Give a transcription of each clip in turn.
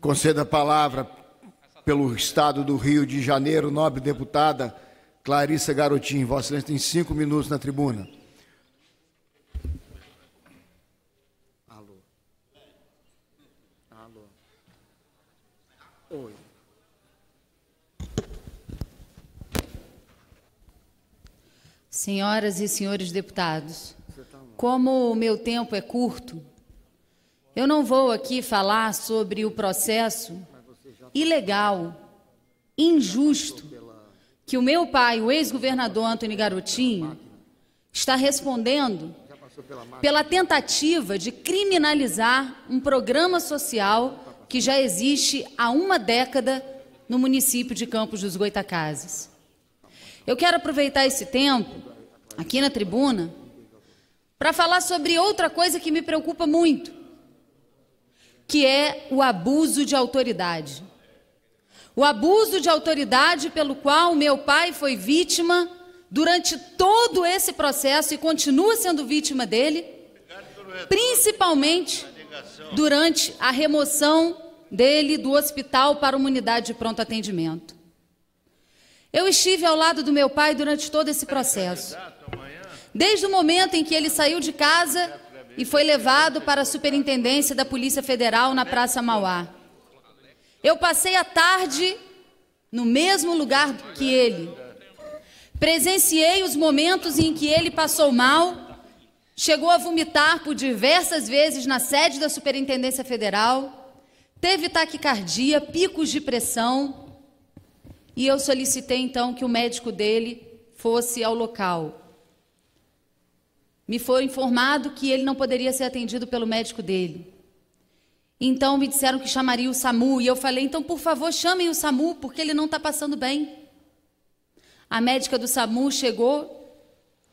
Conceda a palavra pelo Estado do Rio de Janeiro, nobre deputada Clarissa Garotinho. Vossa Excelência tem cinco minutos na tribuna. Alô. Alô. Oi. Senhoras e senhores deputados, tá como o meu tempo é curto, eu não vou aqui falar sobre o processo ilegal, injusto, que o meu pai, o ex-governador Antônio Garotinho, está respondendo pela tentativa de criminalizar um programa social que já existe há uma década no município de Campos dos Goitacazes. Eu quero aproveitar esse tempo, aqui na tribuna, para falar sobre outra coisa que me preocupa muito, que é o abuso de autoridade. O abuso de autoridade pelo qual meu pai foi vítima durante todo esse processo e continua sendo vítima dele, principalmente durante a remoção dele do hospital para uma unidade de pronto atendimento. Eu estive ao lado do meu pai durante todo esse processo. Desde o momento em que ele saiu de casa e foi levado para a Superintendência da Polícia Federal na Praça Mauá. Eu passei a tarde no mesmo lugar que ele. Presenciei os momentos em que ele passou mal, chegou a vomitar por diversas vezes na sede da Superintendência Federal, teve taquicardia, picos de pressão, e eu solicitei então que o médico dele fosse ao local me foi informado que ele não poderia ser atendido pelo médico dele. Então me disseram que chamaria o SAMU e eu falei: então, por favor, chamem o SAMU, porque ele não está passando bem. A médica do SAMU chegou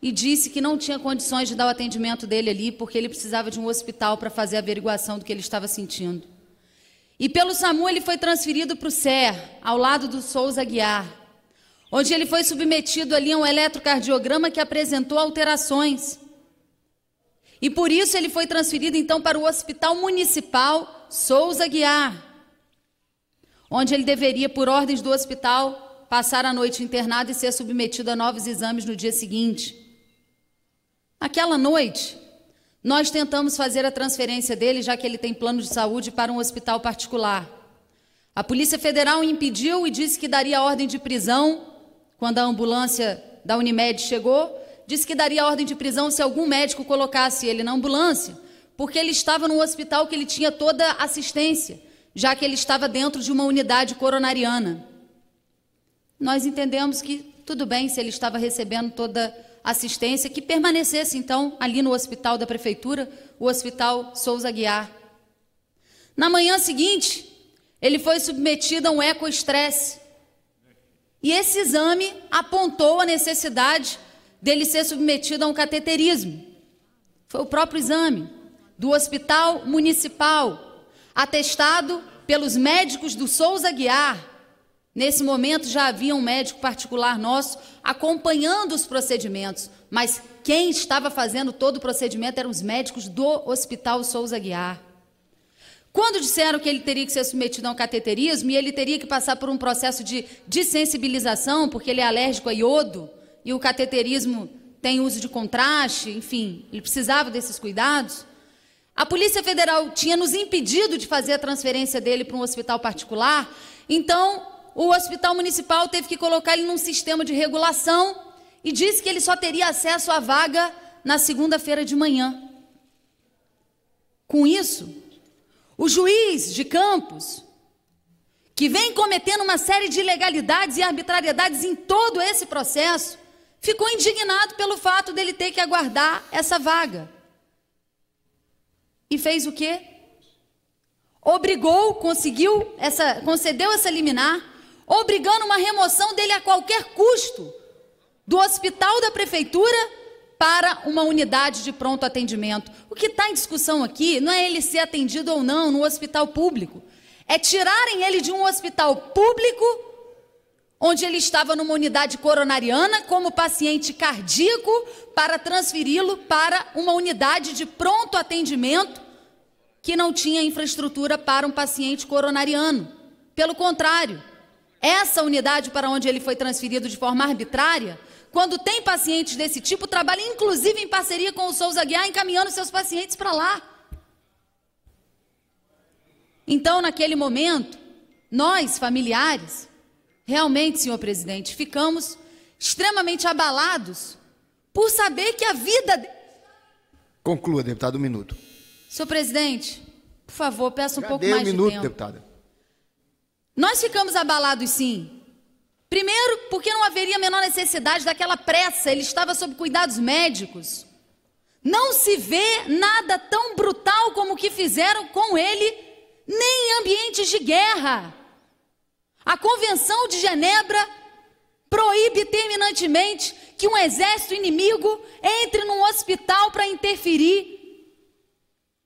e disse que não tinha condições de dar o atendimento dele ali, porque ele precisava de um hospital para fazer a averiguação do que ele estava sentindo. E pelo SAMU ele foi transferido para o SER, ao lado do Souza Guiar, onde ele foi submetido ali a um eletrocardiograma que apresentou alterações. E por isso ele foi transferido então para o Hospital Municipal Souza Guiar, onde ele deveria, por ordens do hospital, passar a noite internado e ser submetido a novos exames no dia seguinte. Aquela noite, nós tentamos fazer a transferência dele, já que ele tem plano de saúde, para um hospital particular. A Polícia Federal impediu e disse que daria ordem de prisão quando a ambulância da Unimed chegou disse que daria ordem de prisão se algum médico colocasse ele na ambulância, porque ele estava num hospital que ele tinha toda assistência, já que ele estava dentro de uma unidade coronariana. Nós entendemos que tudo bem se ele estava recebendo toda assistência, que permanecesse então ali no hospital da prefeitura, o Hospital Souza Guiar. Na manhã seguinte, ele foi submetido a um ecoestresse. E esse exame apontou a necessidade dele ser submetido a um cateterismo. Foi o próprio exame do Hospital Municipal, atestado pelos médicos do Souza Guiar. Nesse momento já havia um médico particular nosso acompanhando os procedimentos, mas quem estava fazendo todo o procedimento eram os médicos do Hospital Souza Guiar. Quando disseram que ele teria que ser submetido a um cateterismo e ele teria que passar por um processo de desensibilização porque ele é alérgico a iodo, e o cateterismo tem uso de contraste, enfim, ele precisava desses cuidados. A Polícia Federal tinha nos impedido de fazer a transferência dele para um hospital particular, então o hospital municipal teve que colocar ele num sistema de regulação e disse que ele só teria acesso à vaga na segunda-feira de manhã. Com isso, o juiz de Campos, que vem cometendo uma série de ilegalidades e arbitrariedades em todo esse processo, ficou indignado pelo fato dele ter que aguardar essa vaga. E fez o quê? Obrigou, conseguiu, essa, concedeu essa liminar, obrigando uma remoção dele a qualquer custo do hospital da prefeitura para uma unidade de pronto atendimento. O que está em discussão aqui não é ele ser atendido ou não no hospital público. É tirarem ele de um hospital público onde ele estava numa unidade coronariana como paciente cardíaco para transferi-lo para uma unidade de pronto atendimento que não tinha infraestrutura para um paciente coronariano. Pelo contrário, essa unidade para onde ele foi transferido de forma arbitrária, quando tem pacientes desse tipo, trabalha inclusive em parceria com o Souza Guiar, encaminhando seus pacientes para lá. Então, naquele momento, nós, familiares, Realmente, senhor presidente, ficamos extremamente abalados por saber que a vida. Conclua, deputado, um minuto. Senhor presidente, por favor, peça um Já pouco mais um de minuto, tempo. deputada. Nós ficamos abalados, sim. Primeiro, porque não haveria a menor necessidade daquela pressa, ele estava sob cuidados médicos. Não se vê nada tão brutal como o que fizeram com ele, nem em ambientes de guerra. A Convenção de Genebra proíbe terminantemente que um exército inimigo entre num hospital para interferir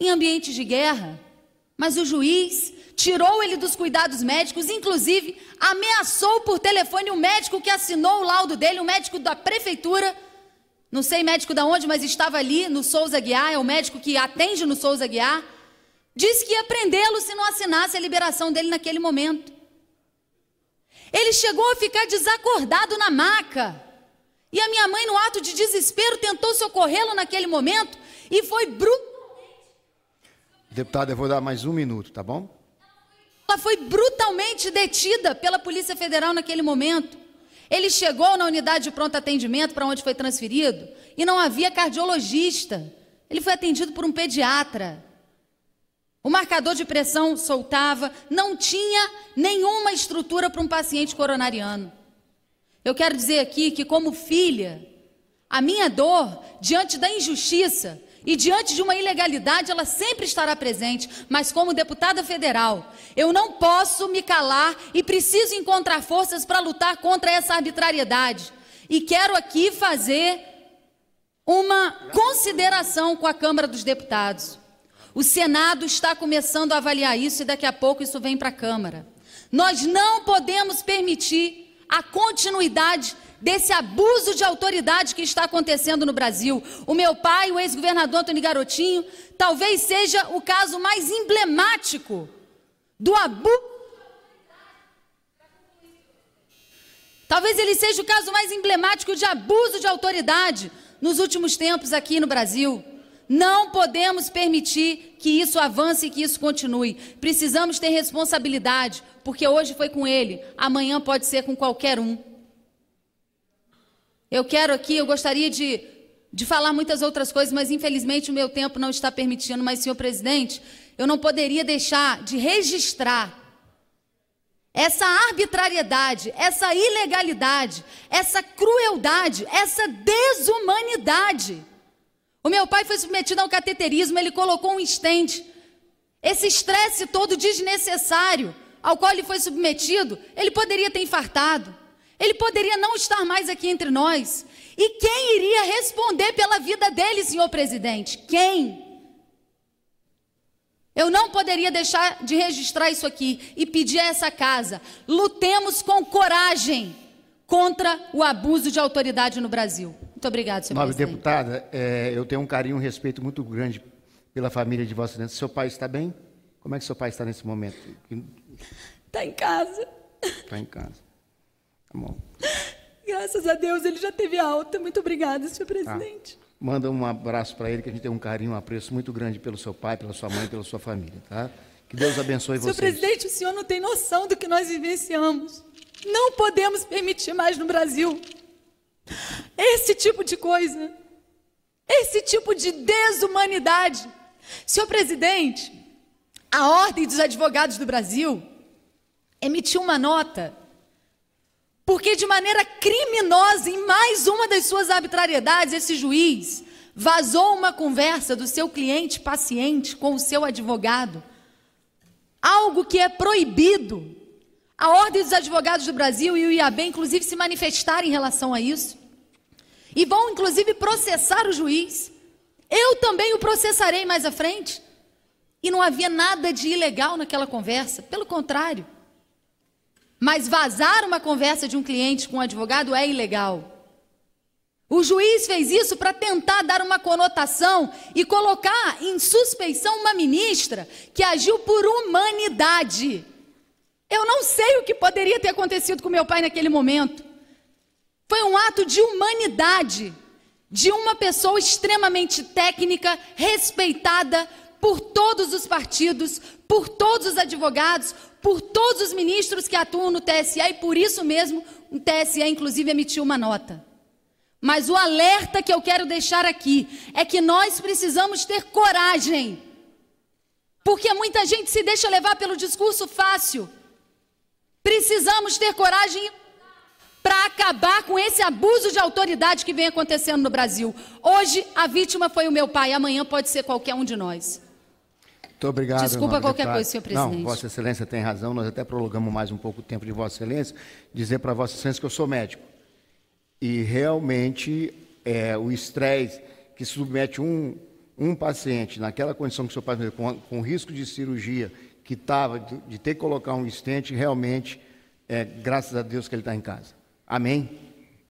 em ambientes de guerra. Mas o juiz tirou ele dos cuidados médicos, inclusive ameaçou por telefone o médico que assinou o laudo dele, o médico da prefeitura. Não sei médico da onde, mas estava ali no Souza Guiar, é o médico que atende no Souza Guiar. Disse que ia prendê-lo se não assinasse a liberação dele naquele momento. Ele chegou a ficar desacordado na maca. E a minha mãe, no ato de desespero, tentou socorrê-lo naquele momento e foi brutalmente. Deputada, eu vou dar mais um minuto, tá bom? Ela foi brutalmente detida pela Polícia Federal naquele momento. Ele chegou na unidade de pronto atendimento, para onde foi transferido, e não havia cardiologista. Ele foi atendido por um pediatra. O marcador de pressão soltava, não tinha nenhuma estrutura para um paciente coronariano. Eu quero dizer aqui que, como filha, a minha dor diante da injustiça e diante de uma ilegalidade, ela sempre estará presente, mas como deputada federal, eu não posso me calar e preciso encontrar forças para lutar contra essa arbitrariedade. E quero aqui fazer uma consideração com a Câmara dos Deputados. O Senado está começando a avaliar isso e daqui a pouco isso vem para a Câmara. Nós não podemos permitir a continuidade desse abuso de autoridade que está acontecendo no Brasil. O meu pai, o ex-governador Antônio Garotinho, talvez seja o caso mais emblemático do abuso. Talvez ele seja o caso mais emblemático de abuso de autoridade nos últimos tempos aqui no Brasil. Não podemos permitir que isso avance e que isso continue. Precisamos ter responsabilidade, porque hoje foi com ele, amanhã pode ser com qualquer um. Eu quero aqui, eu gostaria de, de falar muitas outras coisas, mas infelizmente o meu tempo não está permitindo. Mas, senhor presidente, eu não poderia deixar de registrar essa arbitrariedade, essa ilegalidade, essa crueldade, essa desumanidade o meu pai foi submetido ao cateterismo, ele colocou um estende. Esse estresse todo desnecessário ao qual ele foi submetido, ele poderia ter infartado. Ele poderia não estar mais aqui entre nós. E quem iria responder pela vida dele, senhor presidente? Quem? Eu não poderia deixar de registrar isso aqui e pedir a essa casa: lutemos com coragem contra o abuso de autoridade no Brasil. Muito obrigado, senhor Nobre deputada, é, eu tenho um carinho e um respeito muito grande pela família de Vossa Excelência. Seu pai está bem? Como é que seu pai está nesse momento? Está em casa. Está em casa. Tá bom. Graças a Deus ele já teve alta. Muito obrigada, senhor tá. presidente. Tá. Manda um abraço para ele, que a gente tem um carinho, um apreço muito grande pelo seu pai, pela sua mãe, pela sua família, tá? Que Deus abençoe senhor vocês. Senhor presidente, o senhor não tem noção do que nós vivenciamos. Não podemos permitir mais no Brasil esse tipo de coisa. Esse tipo de desumanidade. Senhor presidente, a Ordem dos Advogados do Brasil emitiu uma nota porque, de maneira criminosa, em mais uma das suas arbitrariedades, esse juiz vazou uma conversa do seu cliente paciente com o seu advogado. Algo que é proibido. A Ordem dos Advogados do Brasil e o IAB, inclusive, se manifestaram em relação a isso e vão inclusive processar o juiz. Eu também o processarei mais à frente. E não havia nada de ilegal naquela conversa, pelo contrário. Mas vazar uma conversa de um cliente com um advogado é ilegal. O juiz fez isso para tentar dar uma conotação e colocar em suspeição uma ministra que agiu por humanidade. Eu não sei o que poderia ter acontecido com meu pai naquele momento. Foi um ato de humanidade de uma pessoa extremamente técnica, respeitada por todos os partidos, por todos os advogados, por todos os ministros que atuam no TSE e por isso mesmo o TSE inclusive emitiu uma nota. Mas o alerta que eu quero deixar aqui é que nós precisamos ter coragem. Porque muita gente se deixa levar pelo discurso fácil. Precisamos ter coragem para acabar com esse abuso de autoridade que vem acontecendo no Brasil. Hoje a vítima foi o meu pai, amanhã pode ser qualquer um de nós. Muito obrigado. Desculpa qualquer deputado. Tá. coisa, senhor presidente. Não, Vossa Excelência tem razão, nós até prolongamos mais um pouco o tempo de Vossa Excelência, dizer para Vossa Excelência que eu sou médico. E realmente é, o estresse que submete um, um paciente naquela condição que o senhor pai com, com risco de cirurgia, que estava, de, de, ter que colocar um estente, realmente, é, graças a Deus que ele está em casa. Amém?